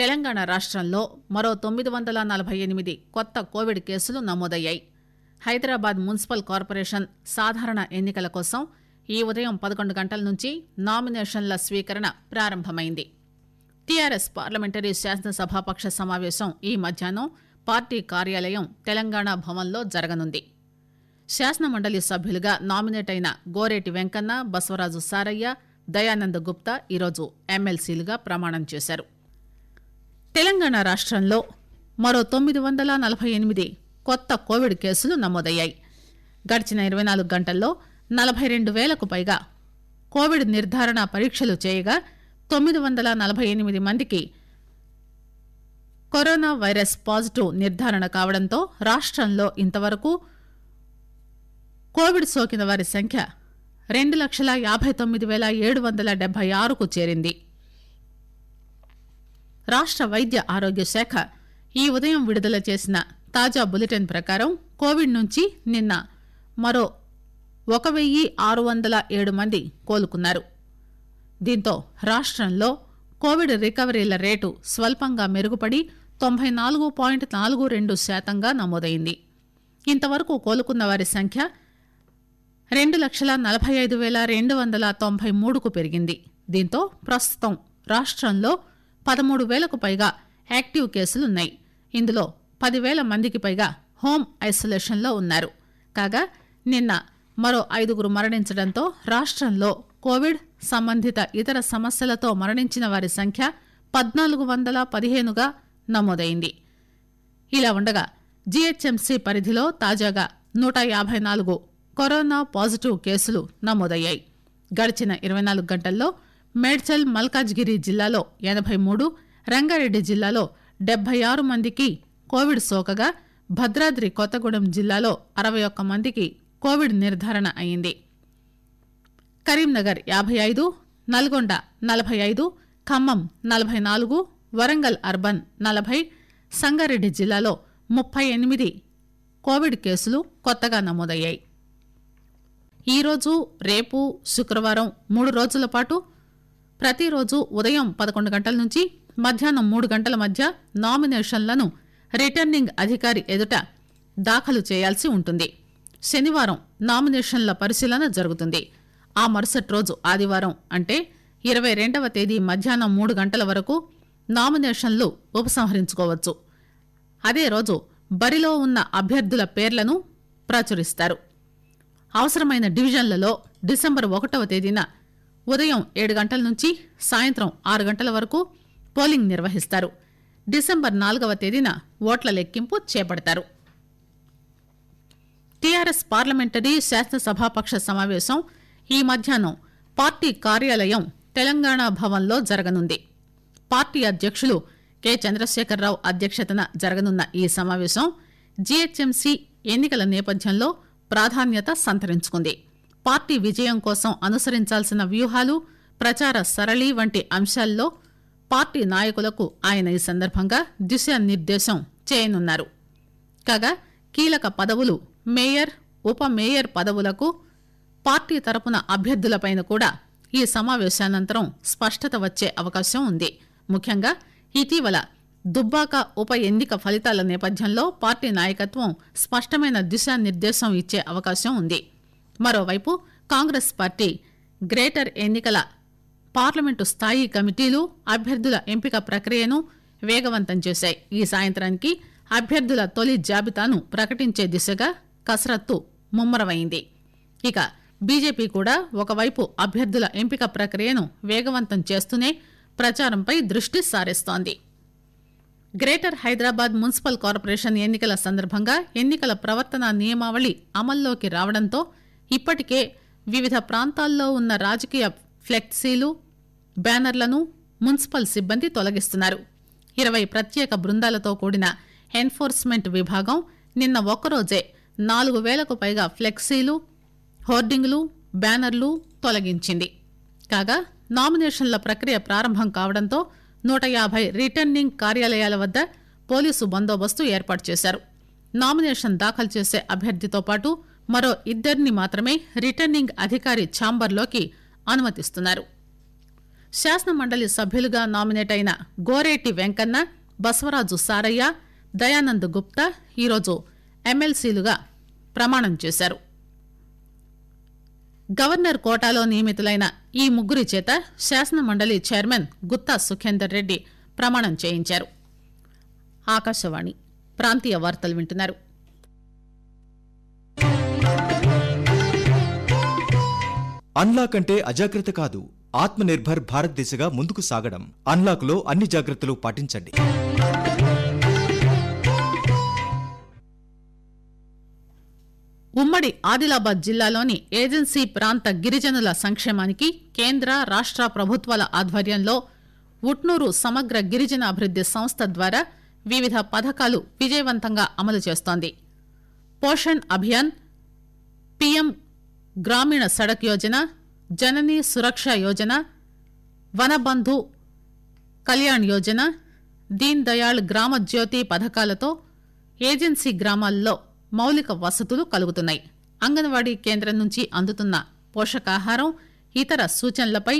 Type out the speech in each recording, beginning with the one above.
తెలంగాణ రాష్ట్రంలో మరో తొమ్మిది వందల నలభై ఎనిమిది కొత్త కోవిడ్ కేసులు నమోదయ్యాయి హైదరాబాద్ మున్సిపల్ కార్పొరేషన్ సాధారణ ఎన్నికల కోసం ఈ ఉదయం పదకొండు గంటల నుంచి నామినేషన్ల స్వీకరణ ప్రారంభమైంది టీఆర్ఎస్ పార్లమెంటరీ శాసనసభాపక్ష సమావేశం ఈ మధ్యాహ్నం పార్టీ కార్యాలయం తెలంగాణ భవన్లో జరగనుంది శాసనమండలి సభ్యులుగా నామినేట్ అయిన గోరేటి వెంకన్న బసవరాజు సారయ్య దయానంద గుప్తా ఈరోజు ఎమ్మెల్సీలుగా ప్రమాణం చేశారు తెలంగాణ రాష్టంలో మరో తొమ్మిది వందల నలబై ఎనిమిది కొత్త కోవిడ్ కేసులు నమోదయ్యాయి గడిచిన ఇరవై నాలుగు గంటల్లో నలబై రెండు వేలకు పైగా కోవిడ్ నిర్ధారణ పరీక్షలు చేయగా తొమ్మిది వందల నలభై ఎనిమిది మందికి కరోనా వైరస్ పాజిటివ్ నిర్ధారణ కావడంతో రాష్టంలో ఇంతవరకు కోవిడ్ సోకిన వారి సంఖ్య రెండు లక్షల యాభై తొమ్మిది వేల ఏడు వందల డెబ్బై ఆరుకు చేరింది రాష్ట వైద్య ఆరోగ్య శాఖ ఈ ఉదయం విడుదల చేసిన తాజా బులెటిన్ ప్రకారం కోవిడ్ నుంచి నిన్న మరో ఒక వెయ్యి ఆరు వందల ఏడు మంది కోలుకున్నారు దీంతో రాష్టంలో కోవిడ్ రికవరీల రేటు స్వల్పంగా మెరుగుపడి తొంభై నాలుగు పాయింట్ నాలుగు రెండు శాతంగా నమోదైంది ఇంతవరకు కోలుకున్న వారి సంఖ్య రెండు లక్షల నలభై ఐదు వేల రెండు వందల తొంభై మూడుకు పెరిగింది దీంతో ప్రస్తుతం రాష్టంలో పదమూడు పేలకు పైగా యాక్టివ్ కేసులున్నాయి ఇందులో పదివేల మందికి పైగా హోం లో ఉన్నారు కాగా నిన్న మరో ఐదుగురు మరణించడంతో రాష్టంలో కోవిడ్ సంబంధిత ఇతర సమస్యలతో మరణించిన వారి సంఖ్య పద్నాలుగు వందల పదిహేనుగా నమోదైంది ఇలా ఉండగా జీహెచ్ఎంసీ పరిధిలో తాజాగా నూట యాభై నాలుగు కరోనా పాజిటివ్ కేసులు నమోదయ్యాయి గడిచిన ఇరవై నాలుగు గంటల్లో మేడ్చల్ మల్కాజ్గిరి జిల్లాలో ఎనబై మూడు రంగారెడ్డి జిల్లాలో డెబ్బై ఆరు మందికి కోవిడ్ సోకగా భద్రాద్రి కొత్తగూడెం జిల్లాలో అరవై ఒక్క మందికి కోవిడ్ నిర్దారణ అయింది కరీంనగర్ యాబై ఐదు నల్గొండ నలబై ఐదు ఖమ్మం నలబై నాలుగు వరంగల్ అర్బన్ నలబై సంగారెడ్డి జిల్లాలో ముప్పై ఎనిమిది కోవిడ్ కేసులు కొత్తగా నమోదయ్యాయి ఈరోజు రేపు శుక్రవారం మూడు రోజుల పాటు ప్రతిరోజు ఉదయం పదకొండు గంటల నుంచి మధ్యాహ్నం మూడు గంటల మధ్య నామినేషన్లను రిటర్నింగ్ అధికారి ఎదుట దాఖలు చేయాల్సి ఉంటుంది శనివారం నామినేషన్ల పరిశీలన జరుగుతుంది ఆ మరుసటి రోజు ఆదివారం అంటే ఇరవై రెండవ తేదీ మధ్యాహ్నం మూడు గంటల వరకు నామినేషన్లు ఉపసంహరించుకోవచ్చు అదే రోజు బరిలో ఉన్న అభ్యర్థుల పేర్లను ప్రచురిస్తారు అవసరమైన డివిజన్లలో డిసెంబర్ ఒకటవ తేదీన ఉదయం ఏడు గంటల నుంచి సాయంత్రం ఆరు గంటల వరకు పోలింగ్ నిర్వహిస్తారు డిసెంబర్ నాలుగవ తేదీన ఓట్ల లెక్కింపు చేపడతారు టీఆర్ఎస్ పార్లమెంటరీ శాసనసభాపక్ష సమావేశం ఈ మధ్యాహ్నం పార్టీ కార్యాలయం తెలంగాణ భవన్లో జరగనుంది పార్టీ అధ్యక్షులు కె చంద్రశేఖరరావు అధ్యక్షతన జరగనున్న ఈ సమావేశం జీహెచ్ఎంసీ ఎన్నికల నేపథ్యంలో ప్రాధాన్యత సంతరించుకుంది పార్టీ విజయం కోసం అనుసరించాల్సిన వ్యూహాలు ప్రచార సరళి వంటి అంశాల్లో పార్టీ నాయకులకు ఆయన ఈ సందర్భంగా దిశానిర్దేశం చేయనున్నారు కాగా కీలక పదవులు మేయర్ ఉప మేయర్ పదవులకు పార్టీ తరపున అభ్యర్థులపైన కూడా ఈ సమావేశానంతరం స్పష్టత వచ్చే అవకాశం ఉంది ముఖ్యంగా ఇటీవల దుబ్బాక ఉప ఎన్నిక ఫలితాల నేపథ్యంలో పార్టీ నాయకత్వం స్పష్టమైన దిశానిర్దేశం ఇచ్చే అవకాశం ఉంది మరోవైపు కాంగ్రెస్ పార్టీ గ్రేటర్ ఎన్నికల పార్లమెంటు స్థాయి కమిటీలు అభ్యర్థుల ఎంపిక ప్రక్రియను వేగవంతం చేశాయి ఈ సాయంత్రానికి అభ్యర్థుల తొలి జాబితాను ప్రకటించే దిశగా కసరత్తు ముమ్మరమైంది ఇక బీజేపీ కూడా ఒకవైపు అభ్యర్థుల ఎంపిక ప్రక్రియను వేగవంతం చేస్తూనే ప్రచారంపై దృష్టి సారిస్తోంది గ్రేటర్ హైదరాబాద్ మున్సిపల్ కార్పొరేషన్ ఎన్నికల సందర్భంగా ఎన్నికల ప్రవర్తన నియమావళి అమల్లోకి రావడంతో ఇప్పటికే వివిధ ప్రాంతాల్లో ఉన్న రాజకీయ ఫ్లెక్సీలు బ్యానర్లను మున్సిపల్ సిబ్బంది తొలగిస్తున్నారు ఇరవై ప్రత్యేక బృందాలతో కూడిన ఎన్ఫోర్స్మెంట్ విభాగం నిన్న ఒక్కరోజే నాలుగు వేలకు పైగా ఫ్లెక్సీలు హోర్డింగ్లు బ్యానర్లు తొలగించింది కాగా నామినేషన్ల ప్రక్రియ ప్రారంభం కావడంతో నూట యాభై రిటర్నింగ్ కార్యాలయాల వద్ద పోలీసు బందోబస్తు ఏర్పాటు చేశారు నామినేషన్ దాఖలు చేసే అభ్యర్థితో పాటు మరో ఇద్దరిని మాత్రమే రిటర్నింగ్ అధికారి ఛాంబర్లోకి అనుమతిస్తున్నారు శాసనమండలి సభ్యులుగా నామినేట్ అయిన గోరేటి వెంకన్న బసవరాజు సారయ్య దయానంద్ గుప్తా ఈరోజు ఎమ్మెల్సీలుగా ప్రమాణం చేశారు గవర్నర్ కోటాలో నియమితులైన ఈ ముగ్గురి చేత శాసనమండలి చైర్మన్ గుత్తా సుఖేందర్ రెడ్డి ప్రమాణం చేయించారు ఆకాశవాణి ప్రాంతీయ వార్తలు వింటున్నారు అన్లాక్ అంటే అజాగ్రత్త కాదు ఆత్మనిర్భర్ భారత్ దిశగా ముందుకు సాగడం అన్లాక్లో అన్ని జాగ్రత్తలు పాటించండి ఉమ్మడి ఆదిలాబాద్ జిల్లాలోని ఏజెన్సీ ప్రాంత గిరిజనుల సంక్షేమానికి కేంద్ర రాష్ట ప్రభుత్వాల ఆధ్వర్యంలో ఉట్నూరు సమగ్ర గిరిజన అభివృద్ది సంస్థ ద్వారా వివిధ పథకాలు విజయవంతంగా అమలు చేస్తోంది పోషణ్ అభియాన్ పీఎం గ్రామీణ సడక్ యోజన జననీ సురక్ష యోజన వనబంధు కళ్యాణ్ యోజన దీన్ దయాళ్ గ్రామ జ్యోతి పథకాలతో ఏజెన్సీ గ్రామాల్లో మౌలిక వసతులు కలుగుతున్నాయి అంగన్వాడీ కేంద్రం నుంచి అందుతున్న పోషకాహారం ఇతర సూచనలపై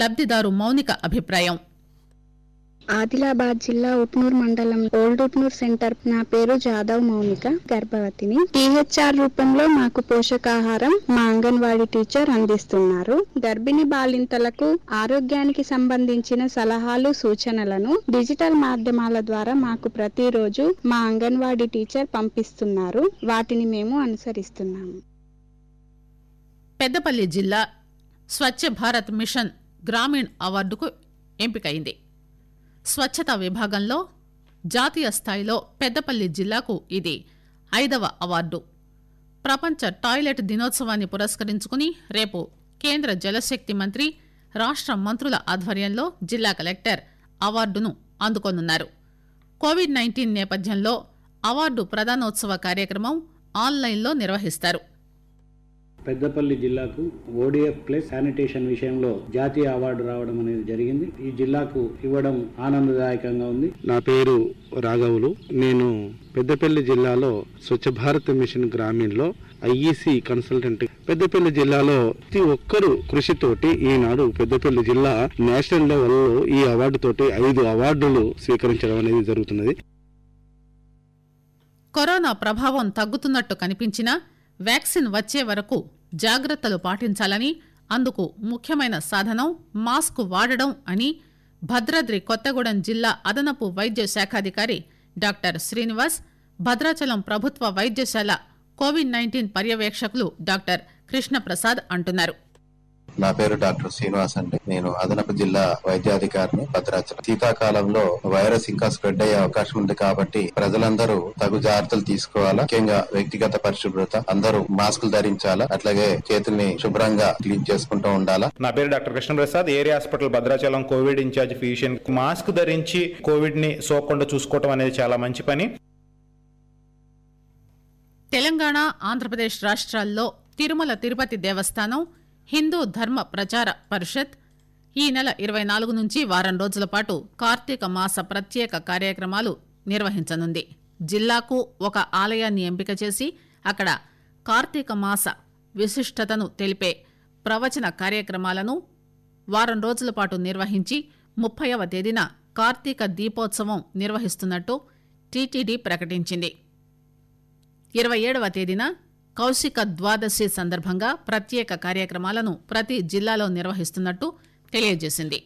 లబ్దిదారు మౌనిక అభిప్రాయం ఆదిలాబాద్ జిల్లా ఉట్నూర్ మండలం ఓల్డ్ ఉట్నూర్ సెంటర్ నా పేరు జాదవ్ మౌనిక గర్భవతిని టీహెచ్ఆర్ రూపంలో మాకు పోషకాహారం మా అంగన్వాడీ టీచర్ అందిస్తున్నారు గర్భిణీ బాలింతలకు ఆరోగ్యానికి సంబంధించిన సలహాలు సూచనలను డిజిటల్ మాధ్యమాల ద్వారా మాకు ప్రతిరోజు మా అంగన్వాడీ టీచర్ పంపిస్తున్నారు వాటిని మేము అనుసరిస్తున్నాము పెద్దపల్లి జిల్లా స్వచ్ఛ భారత్ మిషన్ గ్రామీణ్ అవార్డుకు ఎంపికైంది స్వచ్చతా విభాగంలో జాతీయ స్థాయిలో పెద్దపల్లి జిల్లాకు ఇది ఐదవ అవార్డు ప్రపంచ టాయిలెట్ దినోత్సవాన్ని పురస్కరించుకుని రేపు కేంద్ర జలశక్తి మంత్రి రాష్ట మంత్రుల ఆధ్వర్యంలో జిల్లా కలెక్టర్ అవార్డును అందుకోనున్నారు కోవిడ్ నైన్టీన్ నేపథ్యంలో అవార్డు ప్రదానోత్సవ కార్యక్రమం ఆన్లైన్లో నిర్వహిస్తారు పెద్దపల్లి జిల్లాకు ఓడిఎఫ్ ప్లస్ శానిటేషన్ విషయంలో జాతీయ అవార్డు రావడం అనేది జరిగింది ఈ జిల్లాకు ఇవ్వడం ఆనందదాయకంగా ఉంది నా పేరు రాఘవులు నేను పెద్దపల్లి జిల్లాలో స్వచ్ఛ భారత్ మిషన్ గ్రామీణలో ఐఈసి కన్సల్టెంట్ పెద్దపల్లి జిల్లాలో ప్రతి ఒక్కరు కృషితోటి ఈనాడు పెద్దపల్లి జిల్లా నేషనల్ లెవెల్లో ఈ అవార్డు తోటి ఐదు అవార్డులు స్వీకరించడం అనేది జరుగుతున్నది కరోనా ప్రభావం తగ్గుతున్నట్టు కనిపించినా వ్యాక్సిన్ వచ్చే వరకు జాగ్రత్తలు పాటించాలని అందుకు ముఖ్యమైన సాధనం మాస్క్ వాడడం అని భద్రాద్రి కొత్తగూడెం జిల్లా అదనపు వైద్య శాఖాధికారి డాక్టర్ శ్రీనివాస్ భద్రాచలం ప్రభుత్వ వైద్యశాల కోవిడ్ నైన్టీన్ పర్యవేక్షకులు డాక్టర్ కృష్ణప్రసాద్ అంటున్నారు నా పేరు డాక్టర్ శ్రీనివాస్ అండి నేను అదనపు జిల్లా వైద్యాధికారిని భద్రాచలం శీతాకాలంలో వైరస్ ఇంకా స్ప్రెడ్ అయ్యే అవకాశం ఉంది కాబట్టి ప్రజలందరూ తగు జాగ్రత్తలు తీసుకోవాలా ముఖ్యంగా వ్యక్తిగత పరిశుభ్రత అందరూ మాస్కులు ధరించాలా అట్లాగే చేతుల్ని శుభ్రంగా క్లీన్ చేసుకుంటూ ఉండాలా నా పేరు doctor Krishnaprasad area hospital Bhadrachalam covid in charge physician mask ధరించి కోవిడ్ ని సోకుండా చూసుకోవటం అనేది చాలా మంచి పని తెలంగాణ ఆంధ్రప్రదేశ్ రాష్ట్రాల్లో తిరుమల తిరుపతి దేవస్థానం హిందూ ధర్మ ప్రచార పరిషత్ ఈ నెల ఇరవై నాలుగు నుంచి వారం రోజుల పాటు కార్తీక మాస ప్రత్యేక కార్యక్రమాలు నిర్వహించనుంది జిల్లాకు ఒక ఆలయాన్ని ఎంపిక చేసి అక్కడ కార్తీక మాస విశిష్టతను తెలిపే ప్రవచన కార్యక్రమాలను వారం రోజుల పాటు నిర్వహించి ముప్పైవ తేదీన కార్తీక దీపోత్సవం నిర్వహిస్తున్నట్టు టీటీడీ ప్రకటించింది ఇరవై ఏడవ తేదీన కౌశిక ద్వాదశి సందర్భంగా ప్రత్యేక కార్యక్రమాలను ప్రతి జిల్లాలో నిర్వహిస్తున్నట్టు తెలియజేసింది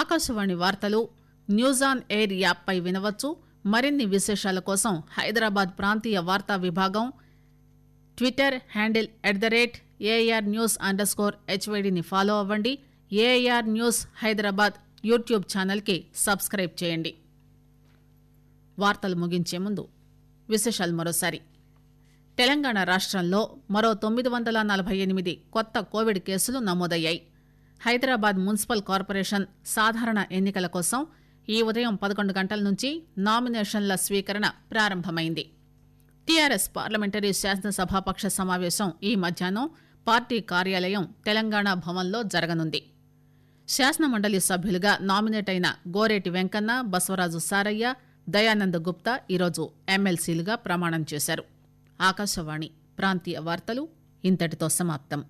ఆకాశవాణి వార్తలు న్యూస్ ఆన్ ఎయిర్ పై వినవచ్చు మరిన్ని విశేషాల కోసం హైదరాబాద్ ప్రాంతీయ వార్తా విభాగం Twitter handle at the rate AR news underscore హెచ్వైడిని ఫాలో అవ్వండి ఏఆర్ న్యూస్ హైదరాబాద్ యూట్యూబ్ ఛానల్కి సబ్స్క్రైబ్ చేయండి వార్తలు ముగించే ముందు విశేషాలు మరోసారి తెలంగాణ రాష్టంలో మరో తొమ్మిది వందల నలభై ఎనిమిది కొత్త కోవిడ్ కేసులు నమోదయ్యాయి హైదరాబాద్ మున్సిపల్ కార్పొరేషన్ సాధారణ ఎన్నికల కోసం ఈ ఉదయం పదకొండు గంటల నుంచి నామినేషన్ల స్వీకరణ ప్రారంభమైంది టీఆర్ఎస్ పార్లమెంటరీ శాసనసభాపక్ష సమావేశం ఈ మధ్యాహ్నం పార్టీ కార్యాలయం తెలంగాణ భవన్లో జరగనుంది శాసనమండలి సభ్యులుగా నామినేట్ అయిన గోరేటి వెంకన్న బసవరాజు సారయ్య దయానంద గుప్తా ఈరోజు ఎమ్మెల్సీలుగా ప్రమాణం చేశారు ఆకాశవాణి ప్రాంతీయ వార్తలు ఇంతటితో సమాప్తం